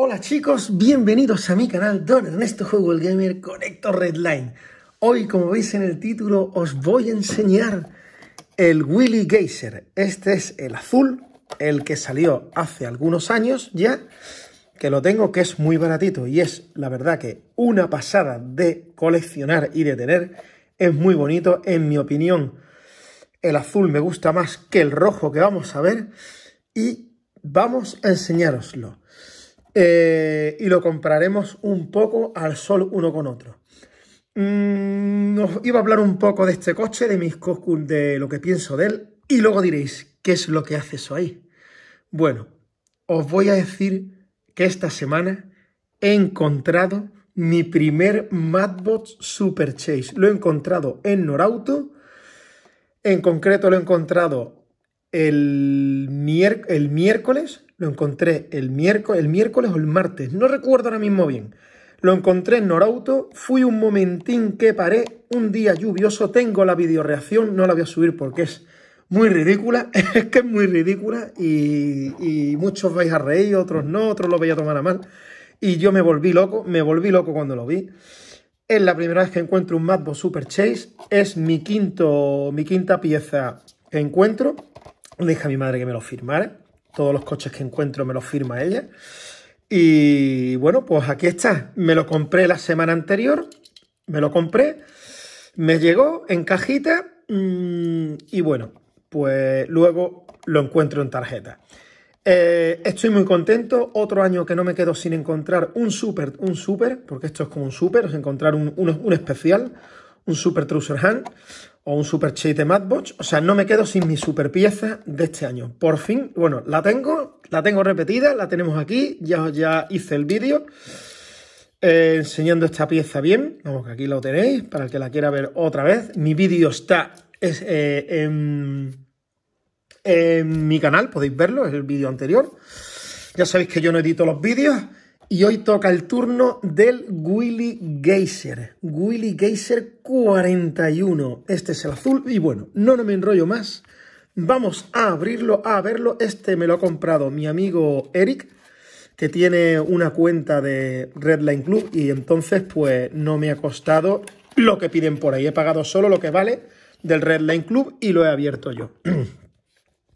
Hola chicos, bienvenidos a mi canal Don Ernesto Juego el Gamer Conecto Redline. Hoy, como veis en el título, os voy a enseñar el Willy Geyser. Este es el azul, el que salió hace algunos años ya, que lo tengo que es muy baratito y es, la verdad, que una pasada de coleccionar y de tener. Es muy bonito, en mi opinión, el azul me gusta más que el rojo que vamos a ver y vamos a enseñároslo. Eh, y lo compraremos un poco al sol uno con otro. Mm, os iba a hablar un poco de este coche, de mis de lo que pienso de él y luego diréis, ¿qué es lo que hace eso ahí? Bueno, os voy a decir que esta semana he encontrado mi primer Madbox Super Chase. Lo he encontrado en Norauto. En concreto lo he encontrado el, miércoles lo encontré el miércoles, el miércoles o el martes, no recuerdo ahora mismo bien. Lo encontré en Norauto, fui un momentín que paré, un día lluvioso, tengo la videoreacción, no la voy a subir porque es muy ridícula, es que es muy ridícula y, muchos vais a reír, otros no, otros lo vais a tomar a mal. Y yo me volví loco, me volví loco cuando lo vi. Es la primera vez que encuentro un Matbo Super Chase, es mi, quinto, mi quinta pieza que encuentro. deja dije a mi madre que me lo firmara. Todos los coches que encuentro me los firma ella. Y bueno, pues aquí está. Me lo compré la semana anterior. Me lo compré. Me llegó en cajita. Mm, y bueno, pues luego lo encuentro en tarjeta. Eh, estoy muy contento. Otro año que no me quedo sin encontrar un super, un super, porque esto es como un super, es encontrar un, especial, un super trouser hand, o un super cheat de Madbox. O sea, no me quedo sin mi super pieza de este año. Por fin, bueno, la tengo, la tengo repetida, la tenemos aquí. Ya, ya hice el vídeo eh, enseñando esta pieza bien. Vamos, que aquí lo tenéis para el que la quiera ver otra vez. Mi vídeo está eh, en, en mi canal, podéis verlo, es el vídeo anterior. Ya sabéis que yo no edito los vídeos y hoy toca el turno del Willy Geyser. Willy Geyser 41. Este es el azul. Y bueno, no, no me enrollo más. Vamos a abrirlo, a verlo. Este me lo ha comprado mi amigo Eric, que tiene una cuenta de Redline Club. Y entonces, pues, no me ha costado lo que piden por ahí. He pagado solo lo que vale del Redline Club y lo he abierto yo.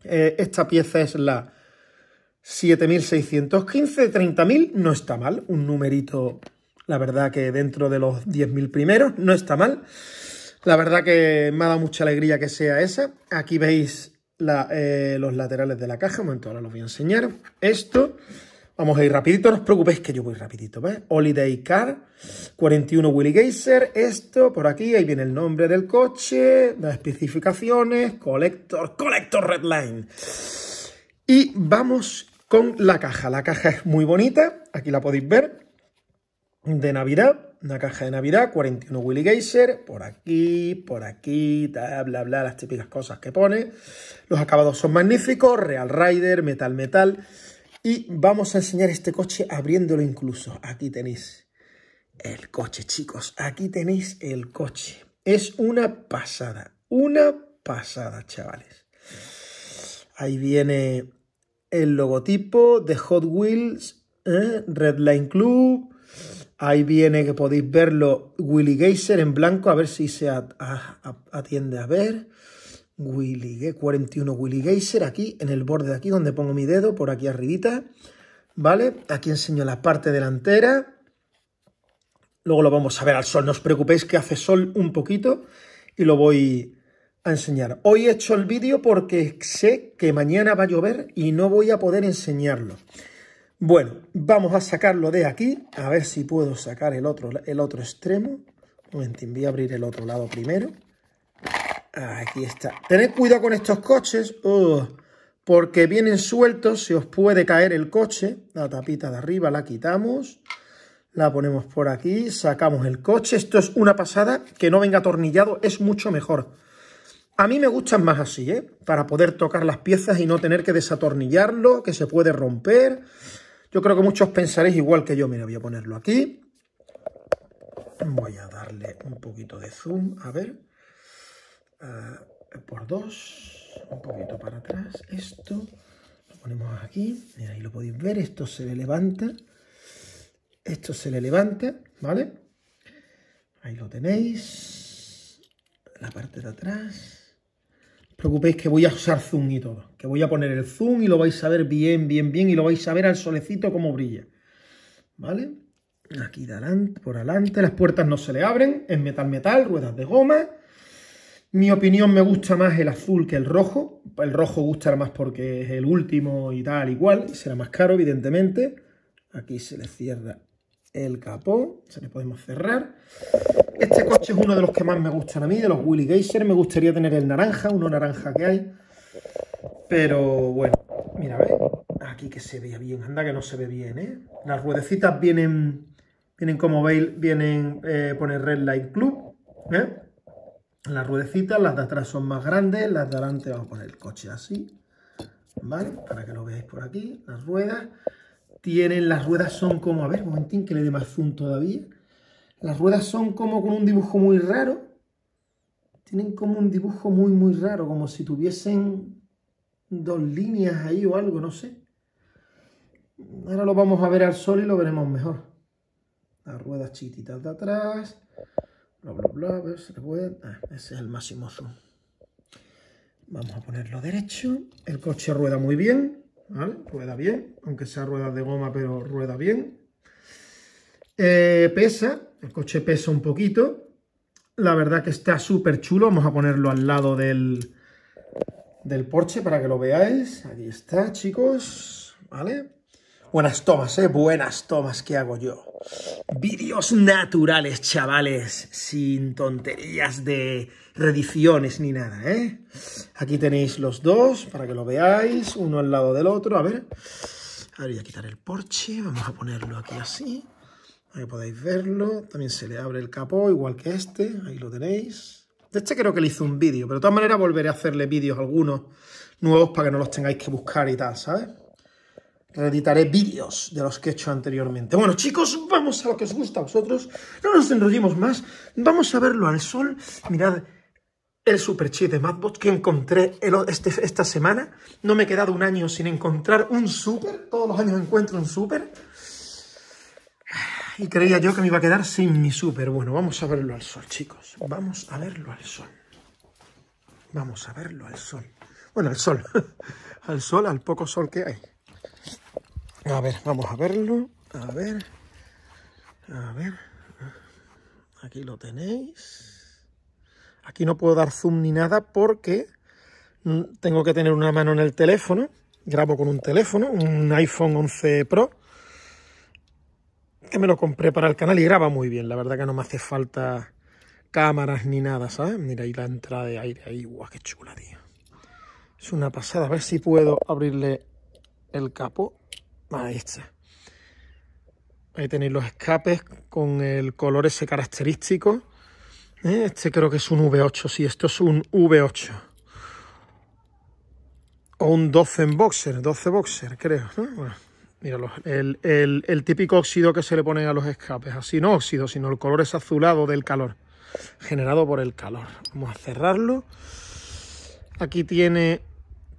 Eh, esta pieza es la 7.615, 30.000, no está mal, un numerito, la verdad que dentro de los 10.000 primeros, no está mal. La verdad que me ha dado mucha alegría que sea esa. Aquí veis eh, los laterales de la caja, un momento, ahora los voy a enseñar. Esto, vamos a ir rapidito, no os preocupéis que yo voy rapidito, Holiday Car, 41 Willy Geyser, esto, por aquí, ahí viene el nombre del coche, las especificaciones, Collector, Collector Redline. Y vamos con la caja. La caja es muy bonita, aquí la podéis ver, de Navidad, una caja de Navidad, 41 Willy Geyser, por aquí, por aquí, bla, bla, bla, las típicas cosas que pone. Los acabados son magníficos, Real Rider, metal, metal. Y vamos a enseñar este coche abriéndolo incluso. Aquí tenéis el coche, chicos, aquí tenéis el coche. Es una pasada, una pasada, chavales. Ahí viene el logotipo de Hot Wheels, ¿eh? Red Line Club. Ahí viene que podéis verlo, Willy Geyser en blanco, a ver si se atiende a ver. Willy, 41 Willy Geyser, aquí en el borde de aquí, donde pongo mi dedo, por aquí arribita. ¿Vale? Aquí enseño la parte delantera. Luego lo vamos a ver al sol. No os preocupéis que hace sol un poquito y lo voy, a enseñar. Hoy he hecho el vídeo porque sé que mañana va a llover y no voy a poder enseñarlo. Bueno, vamos a sacarlo de aquí. A ver si puedo sacar el otro, el otro extremo. Un voy a abrir el otro lado primero. Aquí está. Tened cuidado con estos coches. Oh, porque vienen sueltos, se os puede caer el coche. La tapita de arriba la quitamos. La ponemos por aquí, sacamos el coche. Esto es una pasada, que no venga atornillado, es mucho mejor. A mí me gustan más así, ¿eh? Para poder tocar las piezas y no tener que desatornillarlo, que se puede romper. Yo creo que muchos pensaréis igual que yo. Mira, voy a ponerlo aquí. Voy a darle un poquito de zoom, a ver. Eh, por dos, un poquito para atrás. Esto lo ponemos aquí. Mira, ahí lo podéis ver. Esto se le levanta. Esto se le levanta, ¿vale? Ahí lo tenéis. La parte de atrás preocupéis que voy a usar zoom y todo. Que voy a poner el zoom y lo vais a ver bien, bien, bien. Y lo vais a ver al solecito cómo brilla. ¿Vale? Aquí por adelante. Las puertas no se le abren. Es metal, metal. Ruedas de goma. Mi opinión me gusta más el azul que el rojo. El rojo gusta más porque es el último y tal, igual. será más caro, evidentemente. Aquí se le cierra el capó, se le podemos cerrar. Este coche es uno de los que más me gustan a mí, de los Willy Geyser. Me gustaría tener el naranja, uno naranja que hay. Pero bueno, mira, ve, Aquí que se vea bien, anda que no se ve bien, ¿eh? Las ruedecitas vienen, vienen como veis, vienen, eh, Red Light Club, ¿eh? Las ruedecitas, las de atrás son más grandes, las de adelante vamos a poner el coche así, ¿vale? Para que lo veáis por aquí, las ruedas tienen, las ruedas son como, a ver, un momentín que le dé más zoom todavía. Las ruedas son como con un dibujo muy raro. Tienen como un dibujo muy, muy raro, como si tuviesen dos líneas ahí o algo, no sé. Ahora lo vamos a ver al sol y lo veremos mejor. Las ruedas chiquititas de atrás. Bla, bla, bla. ah, ese es el máximo zoom. Vamos a ponerlo derecho. El coche rueda muy bien. ¿vale? Rueda bien, aunque sea rueda de goma, pero rueda bien. Eh, pesa, el coche pesa un poquito. La verdad que está súper chulo. Vamos a ponerlo al lado del, del Porsche para que lo veáis. Aquí está, chicos, ¿vale? Buenas tomas, ¿eh? Buenas tomas que hago yo. Vídeos naturales, chavales, sin tonterías de rediciones ni nada, ¿eh? Aquí tenéis los dos para que lo veáis, uno al lado del otro. A ver, ahora voy a quitar el porche, vamos a ponerlo aquí así, ahí podéis verlo. También se le abre el capó, igual que este, ahí lo tenéis. De este creo que le hice un vídeo, pero de todas maneras volveré a hacerle vídeos algunos nuevos para que no los tengáis que buscar y tal, ¿sabes? editaré vídeos de los que he hecho anteriormente. Bueno, chicos, vamos a lo que os gusta a vosotros. No nos enrollemos más. Vamos a verlo al sol. Mirad el super chip de Madbot que encontré este, esta semana. No me he quedado un año sin encontrar un super. Todos los años encuentro un super. Y creía yo que me iba a quedar sin mi super. Bueno, vamos a verlo al sol, chicos. Vamos a verlo al sol. Vamos a verlo al sol. Bueno, al sol. al sol, al poco sol que hay. A ver, vamos a verlo. A ver. A ver. Aquí lo tenéis. Aquí no puedo dar zoom ni nada porque tengo que tener una mano en el teléfono. Grabo con un teléfono, un iPhone 11 Pro. Que me lo compré para el canal y graba muy bien. La verdad que no me hace falta cámaras ni nada, ¿sabes? Mira ahí la entrada de aire ahí. ¡Guau, qué chula, Es una pasada. A ver si puedo abrirle el capo. Ahí está. Ahí tenéis los escapes con el color ese característico. Eh, este creo que es un V8, sí, esto es un V8. O un 12 en boxer, 12 boxer, creo. míralo, el, típico óxido que se le pone a los escapes. Así no óxido, sino el color es azulado del calor, generado por el calor. Vamos a cerrarlo. Aquí tiene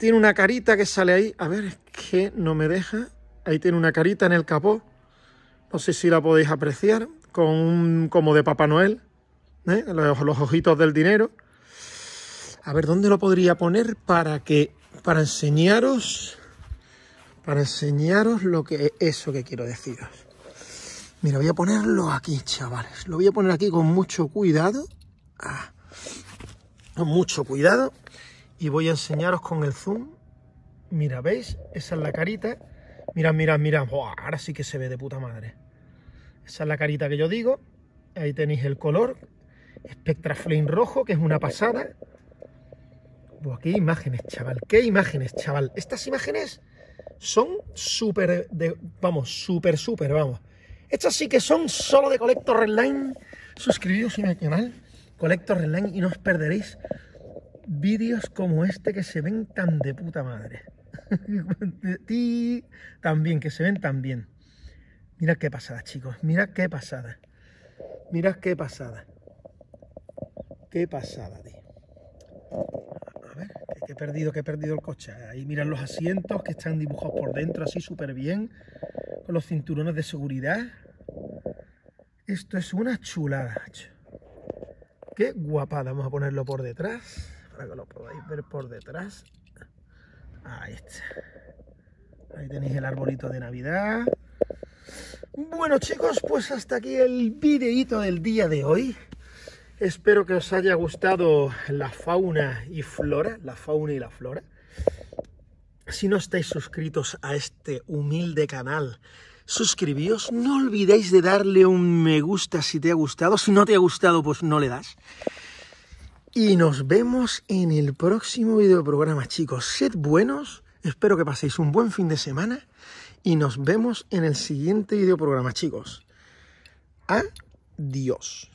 tiene una carita que sale ahí. A ver, es que no me deja. Ahí tiene una carita en el capó. No sé si la podéis apreciar. Con como de Papá Noel. ¿eh? Los, ojitos del dinero. A ver, ¿dónde lo podría poner para que. Para enseñaros. Para enseñaros lo que. Eso que quiero deciros. Mira, voy a ponerlo aquí, chavales. Lo voy a poner aquí con mucho cuidado. Ah, con mucho cuidado y voy a enseñaros con el zoom. Mira, ¿veis? Esa es la carita. mira mirad, mira Ahora sí que se ve de puta madre. Esa es la carita que yo digo. Ahí tenéis el color. Flame rojo, que es una pasada. Buah, qué imágenes, chaval. Qué imágenes, chaval. Estas imágenes son súper, vamos, súper, súper, vamos. Estas sí que son solo de Collector Redline. Suscribiros a mi canal, Collector Redline, y no os perderéis vídeos como este que se ven tan de puta madre. y también, que se ven tan bien. Mirad qué pasada, chicos. Mirad qué pasada. Mirad qué pasada. Qué pasada, tío. A ver, que he perdido, que he perdido el coche. Ahí miran los asientos que están dibujados por dentro así súper bien. Con los cinturones de seguridad. Esto es una chulada, Qué guapada. Vamos a ponerlo por detrás para que lo podáis ver por detrás. Ahí está. Ahí tenéis el arbolito de Navidad. Bueno chicos, pues hasta aquí el videíto del día de hoy. Espero que os haya gustado la fauna y flora, la fauna y la flora. Si no estáis suscritos a este humilde canal, suscribíos. No olvidéis de darle un me gusta si te ha gustado. Si no te ha gustado, pues no le das. Y nos vemos en el próximo programa chicos. Sed buenos, espero que paséis un buen fin de semana y nos vemos en el siguiente programa chicos. Adiós.